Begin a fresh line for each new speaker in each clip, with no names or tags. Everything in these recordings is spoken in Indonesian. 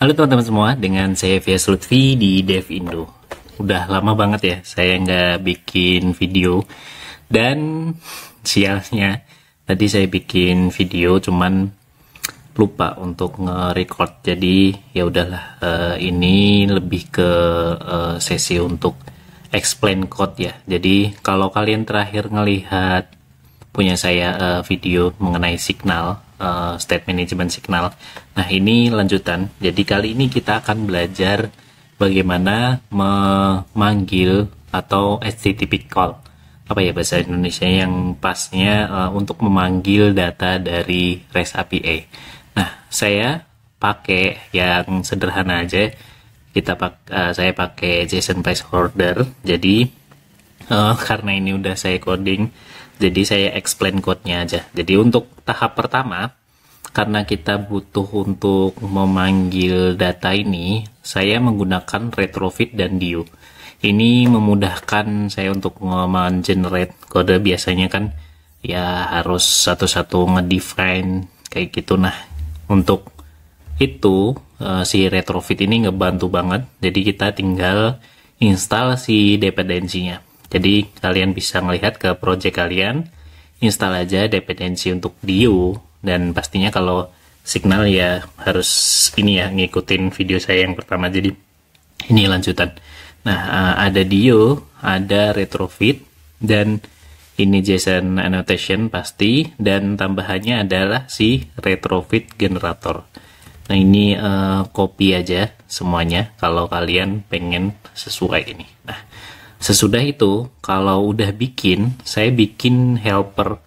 Halo teman-teman semua, dengan saya Fias Lutfi di Dev Indo. Udah lama banget ya saya nggak bikin video dan sialnya tadi saya bikin video cuman lupa untuk nge-record jadi ya udahlah eh, ini lebih ke eh, sesi untuk explain code ya jadi kalau kalian terakhir ngelihat punya saya eh, video mengenai signal uh, state management signal. Nah, ini lanjutan. Jadi kali ini kita akan belajar bagaimana memanggil atau HTTP call. Apa ya bahasa Indonesia yang pasnya uh, untuk memanggil data dari REST API. Nah, saya pakai yang sederhana aja. Kita pak uh, saya pakai JSON placeholder. Jadi uh, karena ini udah saya coding jadi saya explain code-nya aja jadi untuk tahap pertama karena kita butuh untuk memanggil data ini saya menggunakan retrofit dan dio ini memudahkan saya untuk men-generate kode biasanya kan ya harus satu-satu ngedefine kayak gitu nah untuk itu eh, si retrofit ini ngebantu banget jadi kita tinggal install si dependensinya jadi kalian bisa melihat ke project kalian, install aja dependensi untuk Dio dan pastinya kalau signal ya harus ini ya ngikutin video saya yang pertama. Jadi ini lanjutan. Nah, eh, ada Dio, ada retrofit dan ini JSON annotation pasti dan tambahannya adalah si retrofit generator. Nah, ini uh, copy aja semuanya kalau kalian pengen sesuai ini. Nah, Sesudah itu, kalau udah bikin, saya bikin helper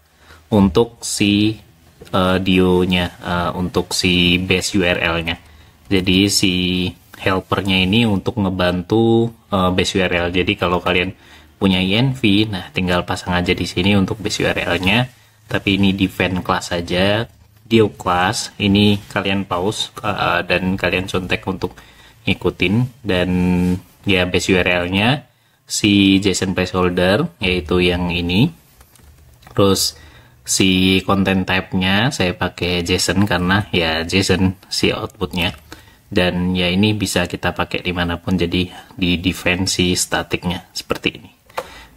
untuk si uh, dio-nya, uh, untuk si base URL-nya. Jadi si helpernya ini untuk ngebantu uh, base URL. Jadi kalau kalian punya env nah tinggal pasang aja di sini untuk base URL-nya. Tapi ini defend class aja, dio class. Ini kalian pause uh, dan kalian contek untuk ngikutin dan ya base URL-nya si JSON placeholder yaitu yang ini terus si content type-nya saya pakai JSON karena ya JSON si outputnya dan ya ini bisa kita pakai dimanapun jadi di defense si staticnya seperti ini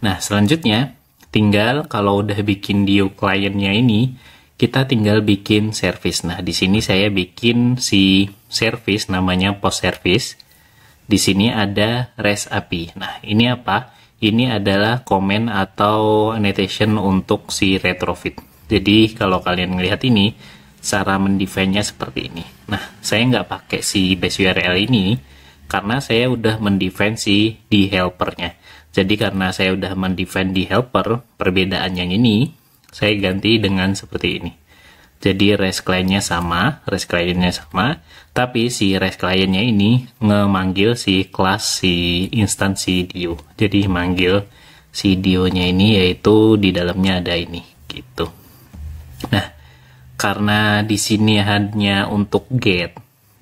nah selanjutnya tinggal kalau udah bikin client nya ini kita tinggal bikin service nah di sini saya bikin si service namanya post service di sini ada res api. Nah, ini apa? Ini adalah komen atau annotation untuk si retrofit. Jadi, kalau kalian melihat ini, cara mendefine seperti ini. Nah, saya nggak pakai si base URL ini, karena saya udah mendefine si di helpernya. Jadi karena saya udah mendefine di helper, perbedaannya ini saya ganti dengan seperti ini. Jadi REST clientnya sama, REST clientnya sama, tapi si REST clientnya ini ngemanggil si kelas si instansi Dio. Jadi manggil si Dio-nya ini yaitu di dalamnya ada ini gitu. Nah, karena di sini hanya untuk get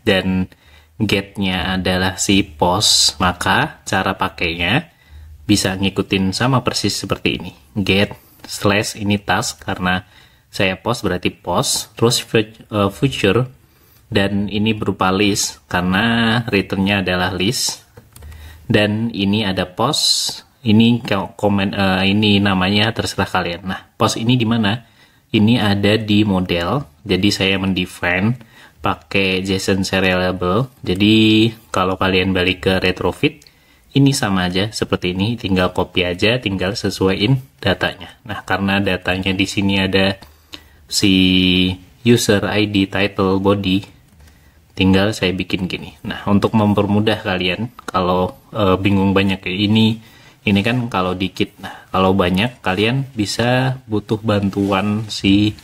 dan get-nya adalah si pos, maka cara pakainya bisa ngikutin sama persis seperti ini. Get slash ini task karena saya post berarti post terus eh, future dan ini berupa list karena returnnya adalah list dan ini ada post ini komen uh, ini namanya terserah kalian nah post ini di mana ini ada di model jadi saya mendefine pakai JSON serializable jadi kalau kalian balik ke retrofit ini sama aja seperti ini tinggal copy aja tinggal sesuaiin datanya nah karena datanya di sini ada si user ID, title, body, tinggal saya bikin gini. Nah, untuk mempermudah kalian kalau e, bingung banyak kayak ini, ini kan kalau dikit. Nah, kalau banyak kalian bisa butuh bantuan si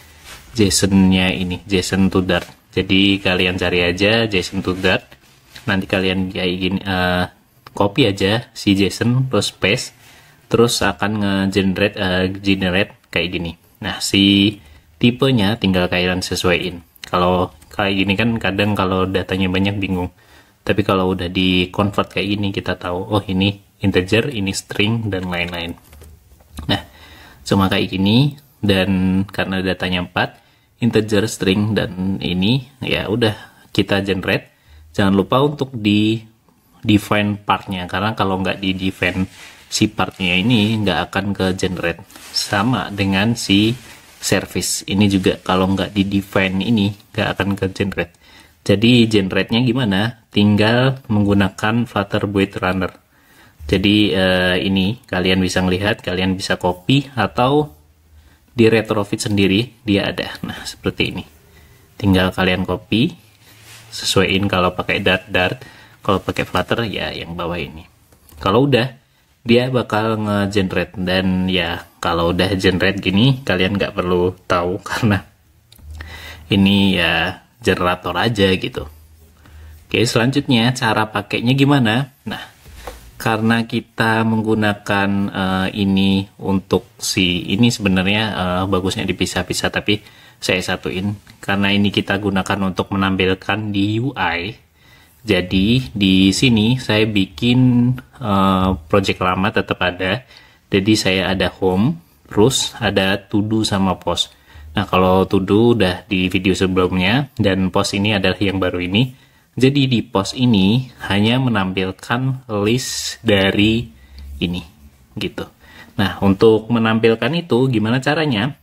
JSON-nya ini, Jason to Dart. Jadi kalian cari aja Jason to Dart. Nanti kalian kayak gini e, copy aja si Jason plus paste terus akan nge-generate uh, generate kayak gini. Nah, si tipenya tinggal kalian sesuaiin kalau kayak gini kan kadang kalau datanya banyak bingung tapi kalau udah di convert kayak gini kita tahu oh ini integer ini string dan lain-lain nah cuma kayak gini dan karena datanya 4 integer string dan ini ya udah kita generate jangan lupa untuk di define partnya karena kalau nggak di define si partnya ini nggak akan ke generate sama dengan si service ini juga kalau nggak di define ini nggak akan ke generate jadi generate-nya gimana tinggal menggunakan Flutter Boot Runner jadi eh, ini kalian bisa melihat kalian bisa copy atau di retrofit sendiri dia ada nah seperti ini tinggal kalian copy sesuaiin kalau pakai dart dart kalau pakai flutter ya yang bawah ini kalau udah dia bakal nge-generate dan ya kalau udah generate gini kalian nggak perlu tahu karena ini ya generator aja gitu oke selanjutnya cara pakainya gimana nah karena kita menggunakan uh, ini untuk si ini sebenarnya uh, bagusnya dipisah-pisah tapi saya satuin karena ini kita gunakan untuk menampilkan di UI jadi di sini saya bikin uh, project lama tetap ada. Jadi saya ada home, terus ada to do sama post. Nah kalau to do udah di video sebelumnya dan post ini adalah yang baru ini. Jadi di post ini hanya menampilkan list dari ini gitu. Nah untuk menampilkan itu gimana caranya?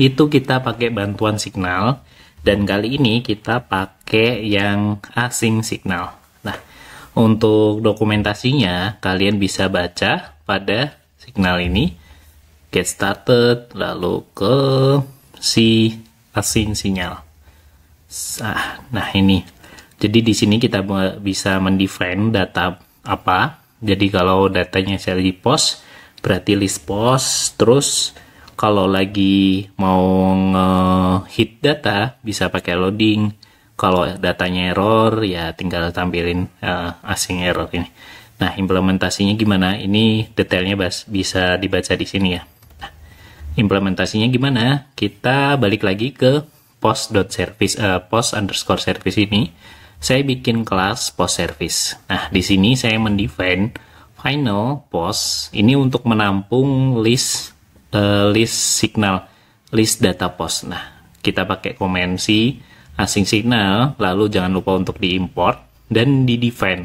Itu kita pakai bantuan signal dan kali ini kita pakai yang async signal. Nah, untuk dokumentasinya kalian bisa baca pada signal ini get started lalu ke si async sinyal. Ah, nah, ini. Jadi di sini kita bisa mendefine data apa. Jadi kalau datanya saya di post berarti list post terus kalau lagi mau nge-hit data bisa pakai loading. Kalau datanya error ya tinggal tampilin uh, eh, async error ini. Nah, implementasinya gimana? Ini detailnya bas bisa dibaca di sini ya. Nah, implementasinya gimana? Kita balik lagi ke post post.service uh, post underscore service ini. Saya bikin kelas post service. Nah, di sini saya mendefine final post ini untuk menampung list Eh, list signal, list data pos. Nah, kita pakai komensi C, asing signal, lalu jangan lupa untuk diimport dan di define.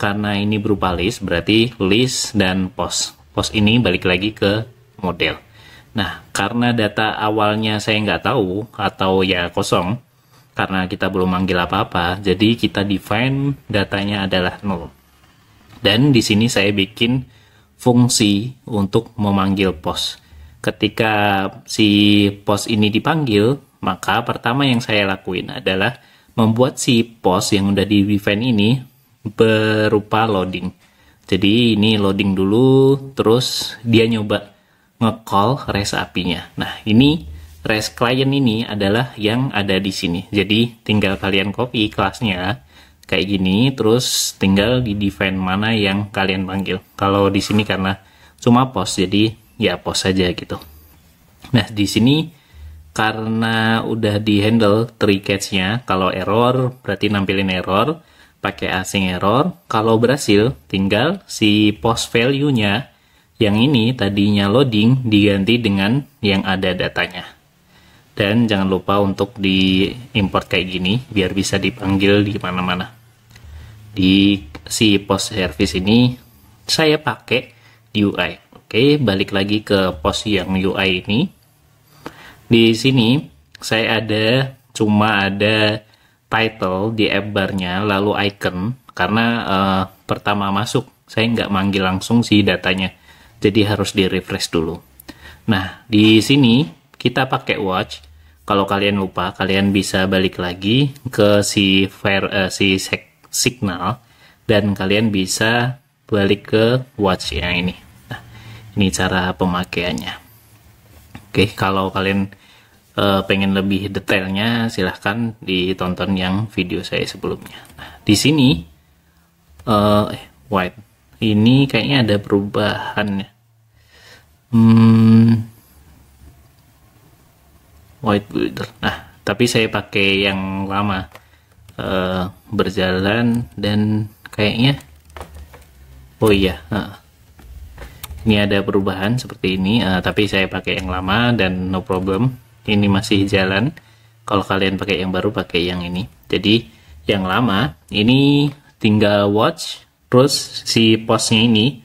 Karena ini berupa list, berarti list dan pos. Pos ini balik lagi ke model. Nah, karena data awalnya saya nggak tahu atau ya kosong, karena kita belum manggil apa-apa, jadi kita define datanya adalah null. Dan di sini saya bikin fungsi untuk memanggil pos ketika si pos ini dipanggil, maka pertama yang saya lakuin adalah membuat si pos yang udah di event ini berupa loading. Jadi ini loading dulu, terus dia nyoba nge-call REST api Nah, ini REST client ini adalah yang ada di sini. Jadi tinggal kalian copy kelasnya kayak gini, terus tinggal di define mana yang kalian panggil. Kalau di sini karena cuma pos, jadi ya pos saja gitu. Nah di sini karena udah di handle three catch-nya, kalau error berarti nampilin error, pakai async error, kalau berhasil tinggal si post value-nya yang ini tadinya loading diganti dengan yang ada datanya. Dan jangan lupa untuk di import kayak gini biar bisa dipanggil di mana-mana. Di si post service ini saya pakai di UI. Oke, balik lagi ke pos yang UI ini. Di sini saya ada cuma ada title di app barnya lalu icon karena uh, pertama masuk saya nggak manggil langsung si datanya. Jadi harus di refresh dulu. Nah, di sini kita pakai watch. Kalau kalian lupa, kalian bisa balik lagi ke si fair, uh, eh, si signal dan kalian bisa balik ke watch yang ini ini cara pemakaiannya oke kalau kalian e, pengen lebih detailnya silahkan ditonton yang video saya sebelumnya nah di sini e, white ini kayaknya ada perubahan hmm, white builder nah tapi saya pakai yang lama Uh, berjalan dan kayaknya oh iya uh, ini ada perubahan seperti ini uh, tapi saya pakai yang lama dan no problem ini masih jalan kalau kalian pakai yang baru pakai yang ini jadi yang lama ini tinggal watch terus si posnya ini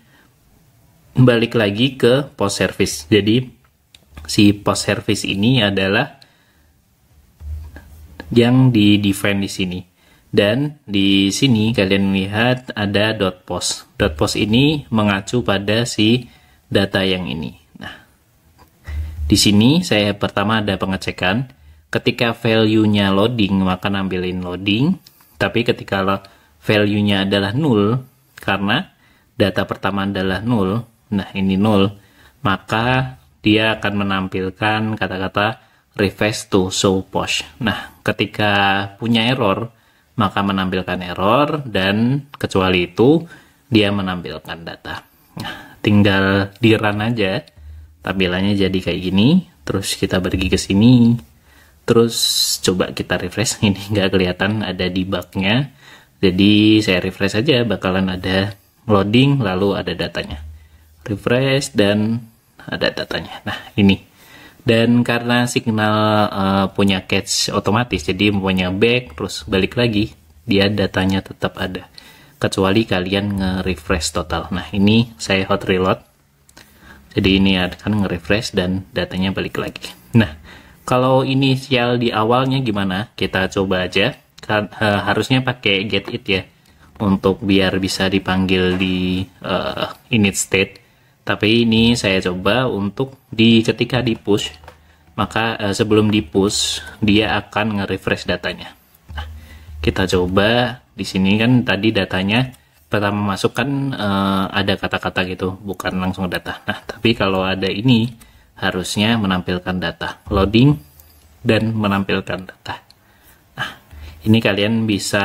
balik lagi ke pos service jadi si pos service ini adalah yang di define di sini dan di sini kalian lihat ada dot post. Dot post ini mengacu pada si data yang ini. Nah, di sini saya pertama ada pengecekan. Ketika value-nya loading, maka nampilin loading. Tapi ketika value-nya adalah nol karena data pertama adalah nol nah ini nol maka dia akan menampilkan kata-kata refresh to show post. Nah, ketika punya error, maka menampilkan error dan kecuali itu dia menampilkan data. Nah, tinggal di run aja tampilannya jadi kayak gini, terus kita pergi ke sini, terus coba kita refresh ini nggak kelihatan ada debugnya, jadi saya refresh aja bakalan ada loading lalu ada datanya, refresh dan ada datanya. Nah ini dan karena signal uh, punya catch otomatis jadi punya back terus balik lagi dia datanya tetap ada kecuali kalian nge-refresh total nah ini saya hot reload jadi ini akan nge-refresh dan datanya balik lagi nah kalau inisial di awalnya gimana kita coba aja eh, harusnya pakai get it ya untuk biar bisa dipanggil di uh, init state tapi ini saya coba untuk di ketika di push maka eh, sebelum di push dia akan nge-refresh datanya nah, kita coba di sini kan tadi datanya pertama masuk kan eh, ada kata-kata gitu bukan langsung data nah tapi kalau ada ini harusnya menampilkan data loading dan menampilkan data nah ini kalian bisa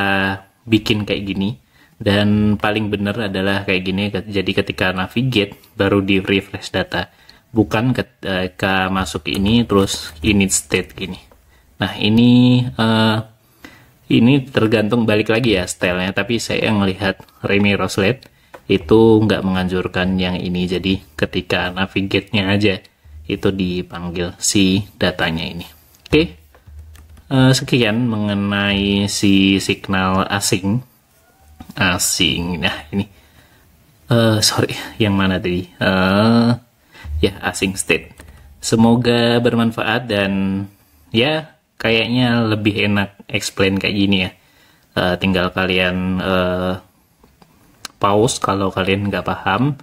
bikin kayak gini dan paling benar adalah kayak gini, jadi ketika navigate baru di refresh data, bukan ketika eh, masuk ini terus init state gini. Nah ini uh, ini tergantung balik lagi ya stylenya, tapi saya melihat Remy Roslet itu nggak menganjurkan yang ini, jadi ketika navigate-nya aja itu dipanggil si datanya ini. Oke, okay. uh, eh, sekian mengenai si signal asing asing nah ini uh, sorry yang mana tadi uh, ya asing state semoga bermanfaat dan ya kayaknya lebih enak explain kayak gini ya uh, tinggal kalian uh, pause kalau kalian nggak paham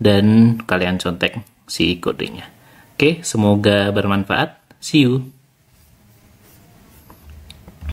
dan kalian contek si kodenya oke okay, semoga bermanfaat see you